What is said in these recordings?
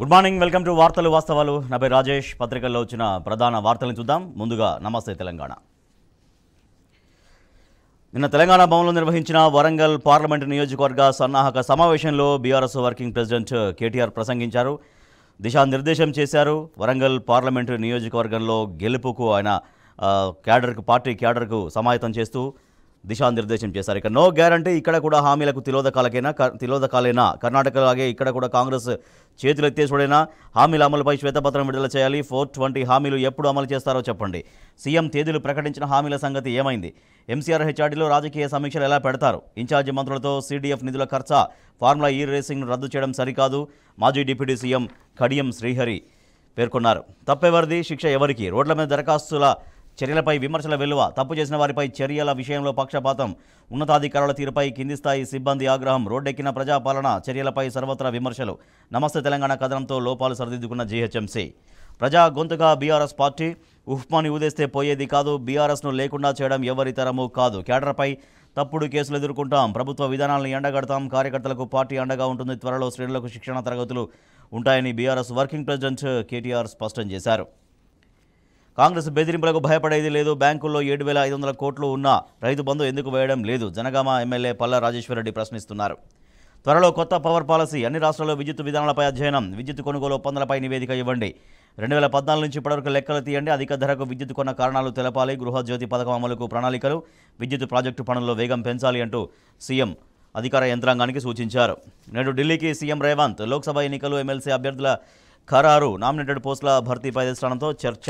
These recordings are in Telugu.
గుడ్ మార్నింగ్ వెల్కమ్ టు వార్తలు వాస్తవాలు నభై రాజేష్ పత్రికల్లో వచ్చిన ప్రధాన వార్తలను చూద్దాం ముందుగా నమస్తే తెలంగాణ నిన్న తెలంగాణ భవన్లో నిర్వహించిన వరంగల్ పార్లమెంటు నియోజకవర్గ సన్నాహక సమావేశంలో బీఆర్ఎస్ వర్కింగ్ ప్రెసిడెంట్ కేటీఆర్ ప్రసంగించారు దిశానిర్దేశం చేశారు వరంగల్ పార్లమెంటు నియోజకవర్గంలో గెలుపుకు ఆయన క్యాడర్కు పార్టీ క్యాడర్కు సమాయతం చేస్తూ దిశానిర్దేశం చేశారు ఇక నో గ్యారంటీ ఇక్కడ కూడా హామీలకు తిలోదకాలకైనా తిలోదకాలైనా కర్ణాటకలాగే ఇక్కడ కూడా కాంగ్రెస్ చేతులు చూడైనా హామీల అమలుపై శ్వేతపత్రం విడుదల చేయాలి ఫోర్ ట్వంటీ హామీలు ఎప్పుడు అమలు చేస్తారో చెప్పండి సీఎం తేదీలు ప్రకటించిన హామీల సంగతి ఏమైంది ఎంసీఆర్ హెచ్ఆర్డీలో రాజకీయ సమీక్షలు ఎలా పెడతారు ఇన్ఛార్జి మంత్రులతో సీడీఎఫ్ నిధుల ఖర్చా ఫార్ములా ఈ e రేసింగ్ను రద్దు చేయడం సరికాదు మాజీ డిప్యూటీ సీఎం కడియం శ్రీహరి పేర్కొన్నారు తప్పెవరిది శిక్ష ఎవరికి రోడ్ల మీద దరఖాస్తుల చర్యలపై విమర్శల వెలువ తప్పు చేసిన వారిపై చర్యల విషయంలో పక్షపాతం ఉన్నతాధికారుల తీరుపై కింది స్థాయి సిబ్బంది ఆగ్రహం రోడ్డెక్కిన ప్రజాపాలన చర్యలపై సర్వత్రా విమర్శలు నమస్తే తెలంగాణ కథనంతో లోపాలు సరిదిద్దుకున్న జీహెచ్ఎంసీ ప్రజా గొంతుగా బీఆర్ఎస్ పార్టీ ఉఫ్మాని ఊదేస్తే పోయేది కాదు బీఆర్ఎస్ను లేకుండా చేయడం ఎవరి తరము కాదు కేడర్పై తప్పుడు కేసులు ఎదుర్కొంటాం ప్రభుత్వ విధానాలను ఎండగడతాం కార్యకర్తలకు పార్టీ అండగా ఉంటుంది త్వరలో శ్రేణులకు శిక్షణ తరగతులు ఉంటాయని బీఆర్ఎస్ వర్కింగ్ ప్రెసిడెంట్ కేటీఆర్ స్పష్టం చేశారు కాంగ్రెస్ బెదిరింపులకు భయపడేది లేదు బ్యాంకుల్లో ఏడు వేల ఐదు వందల కోట్లు ఉన్న రైతు బంధు ఎందుకు వేయడం లేదు జనగామ ఎమ్మెల్యే పల్లా రాజేశ్వరరెడ్డి ప్రశ్నిస్తున్నారు త్వరలో కొత్త పవర్ పాలసీ అన్ని రాష్ట్రాల్లో విద్యుత్ విధానాలపై అధ్యయనం విద్యుత్ కొనుగోలు ఒప్పందాలపై నివేదిక ఇవ్వండి రెండు వేల పద్నాలుగు నుంచి ఇప్పటివరకు లెక్కలు తీయండి అధిక ధరకు విద్యుత్ కొన్న కారణాలు తెలపాలి గృహజ్యోతి పథకం అమలుకు ప్రణాళికలు విద్యుత్ ప్రాజెక్టు పనుల్లో వేగం పెంచాలి అంటూ సీఎం అధికార యంత్రాంగానికి సూచించారు నేడు ఢిల్లీకి సీఎం రేవంత్ లోక్సభ ఎన్నికలు ఎమ్మెల్సీ అభ్యర్థుల ఖరారు నామినేటెడ్ పోస్టుల భర్తీపై స్థానంతో చర్చ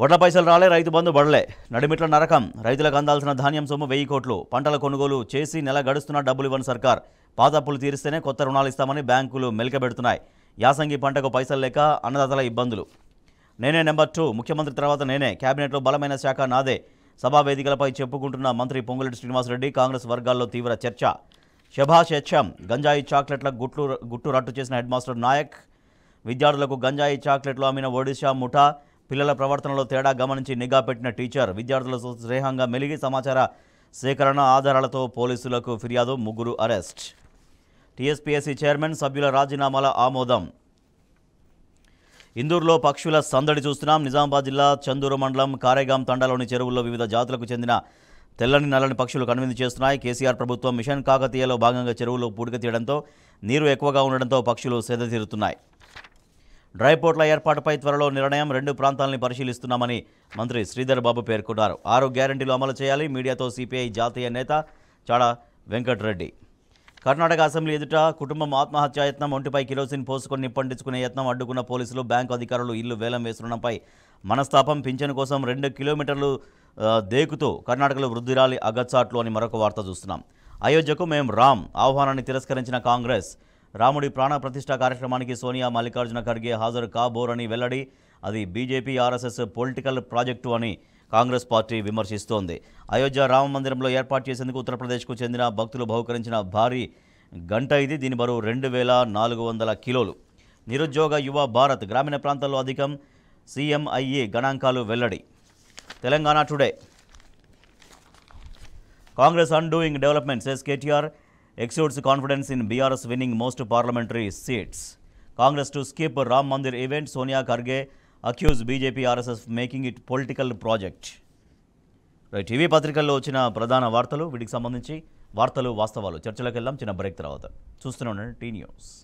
వడ్ల పైసలు రాలే రైతు బంధు పడలే నడిమిట్ల నరకం రైతులకు అందాల్సిన ధాన్యం సొమ్ము వెయ్యి కోట్లు పంటల కొనుగోలు చేసి నెల గడుస్తున్న డబ్బులు ఇవ్వని సర్కార్ పాత అప్పులు తీరిస్తేనే కొత్త రుణాలు ఇస్తామని బ్యాంకులు మెలికబెడుతున్నాయి యాసంగి పంటకు పైసలు లేక అన్నదాతల ఇబ్బందులు నేనే నెంబర్ టూ ముఖ్యమంత్రి తర్వాత నేనే కేబినెట్లో బలమైన శాఖ నాదే సభా వేదికలపై చెప్పుకుంటున్న మంత్రి పొంగులెడ్డి శ్రీనివాసరెడ్డి కాంగ్రెస్ వర్గాల్లో తీవ్ర చర్చ శభాష్ హెచ్ఎం గంజాయి చాక్లెట్ల గుట్లు గుట్టు రట్టు చేసిన హెడ్ మాస్టర్ నాయక్ విద్యార్థులకు గంజాయి చాక్లెట్లు అమ్మిన ఒడిశా ముఠా పిల్లల ప్రవర్తనలో తేడా గమనించి నిఘా పెట్టిన టీచర్ విద్యార్థులతో స్నేహంగా మెలిగి సమాచార సేకరణ ఆధారాలతో పోలీసులకు ఫిర్యాదు ముగ్గురు అరెస్ట్ టీఎస్పీఎస్సీ చైర్మన్ సభ్యుల రాజీనామాల ఆమోదం ఇందూరులో పక్షుల సందడి చూస్తున్నాం నిజామాబాద్ జిల్లా చందూరు మండలం కారేగాం తండాలోని చెరువుల్లో వివిధ జాతులకు చెందిన తెల్లని నల్లని పక్షులు కనువిందు చేస్తున్నాయి కేసీఆర్ ప్రభుత్వం మిషన్ కాకతీయలో భాగంగా చెరువులు పూడిక తీయడంతో నీరు ఎక్కువగా ఉండడంతో పక్షులు సేద తీరుతున్నాయి డ్రైపోర్ట్ల ఏర్పాటుపై త్వరలో నిర్ణయం రెండు ప్రాంతాలని పరిశీలిస్తున్నామని మంత్రి శ్రీధర్ బాబు పేర్కొన్నారు ఆరు గ్యారంటీలు అమలు చేయాలి మీడియాతో సిపిఐ జాతీయ నేత చాడ వెంకటరెడ్డి కర్ణాటక అసెంబ్లీ ఎదుట కుటుంబం ఆత్మహత్యాయత్నం ఒంటిపై కిరోసిన్ పోసుకొని నిప్పంటించుకునే యత్నం అడ్డుకున్న పోలీసులు బ్యాంకు అధికారులు ఇల్లు వేలం వేస్తుండడంపై మనస్తాపం పింఛను కోసం రెండు కిలోమీటర్లు దేకుతూ కర్ణాటకలో వృద్ధిరాలి అగచ్చాట్లు అని మరొక వార్త చూస్తున్నాం అయోధ్యకు మేం రామ్ ఆహ్వానాన్ని తిరస్కరించిన కాంగ్రెస్ రాముడి ప్రాణ ప్రతిష్ట కార్యక్రమానికి సోనియా మల్లికార్జున ఖర్గే హాజరు కాబోరని వెల్లడి అది బీజేపీ ఆర్ఎస్ఎస్ పొలిటికల్ ప్రాజెక్టు అని కాంగ్రెస్ పార్టీ విమర్శిస్తోంది అయోధ్య రామ మందిరంలో ఏర్పాటు చేసేందుకు ఉత్తరప్రదేశ్కు చెందిన భక్తులు బహుకరించిన భారీ గంట ఇది దీని బరువు రెండు వేల నాలుగు వందల కిలోలు నిరుద్యోగ యువ భారత్ గ్రామీణ ప్రాంతాల్లో అధికం సీఎంఐఏ గణాంకాలు వెల్లడి Telangana today Congress undoing development says KTR exudes confidence in BRS winning most parliamentary seats. Congress to skip Ram Mandir event, Sonia Karge accused BJP RSS of making it political project. Right TV పత్రికల్లో వచ్చిన ప్రధాన వార్తలు వీటికి సంబంధించి వార్తలు వాస్తవాలు చర్చలకు వెళ్దాం చిన్న బ్రేక్ తర్వాత చూస్తూనే ఉండండి టీ న్యూస్